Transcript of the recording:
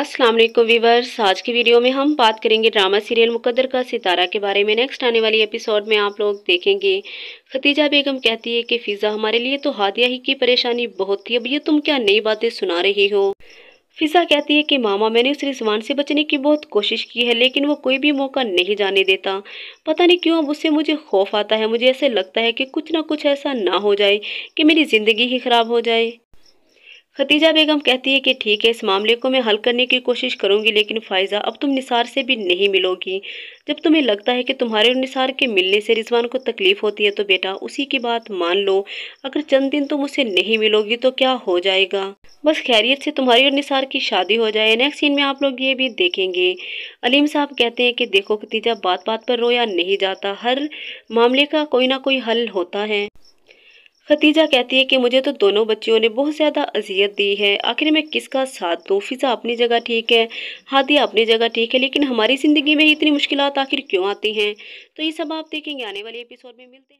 अस्सलाम वालेकुम वीवर्स आज की वीडियो में हम बात करेंगे ड्रामा सीरियल मुकद्दर का सितारा के बारे में नेक्स्ट आने वाली एपिसोड में आप लोग देखेंगे खतीजा बेगम कहती है कि फ़िज़ा हमारे लिए तो हादिया ही की परेशानी बहुत थी अब ये तुम क्या नई बातें सुना रही हो फिजा कहती है कि मामा मैंने उस रिजवान से बचने की बहुत कोशिश की है लेकिन वो कोई भी मौका नहीं जाने देता पता नहीं क्यों अब उससे मुझे खौफ आता है मुझे ऐसे लगता है कि कुछ ना कुछ ऐसा ना हो जाए कि मेरी ज़िंदगी ही ख़राब हो जाए खतीजा बेगम कहती है कि ठीक है इस मामले को मैं हल करने की कोशिश करूंगी लेकिन फ़ायज़ा अब तुम निसार से भी नहीं मिलोगी जब तुम्हें लगता है कि तुम्हारे और निसार के मिलने से रिजवान को तकलीफ़ होती है तो बेटा उसी की बात मान लो अगर चंद दिन तुम उसे नहीं मिलोगी तो क्या हो जाएगा बस खैरियत से तुम्हारी और निसार की शादी हो जाए नेक्स्ट सीन में आप लोग ये भी देखेंगे अलीम साहब कहते हैं कि देखो खतीजा बात बात पर रोया नहीं जाता हर मामले का कोई ना कोई हल होता है खतीजा कहती है कि मुझे तो दोनों बच्चियों ने बहुत ज़्यादा अजियत दी है आखिर मैं किसका साथ दूँ फिज़ा अपनी जगह ठीक है हादिया अपनी जगह ठीक है लेकिन हमारी ज़िंदगी में इतनी मुश्किल आखिर क्यों आती हैं तो ये सब आप देखेंगे आने वाले एपिसोड में मिलते हैं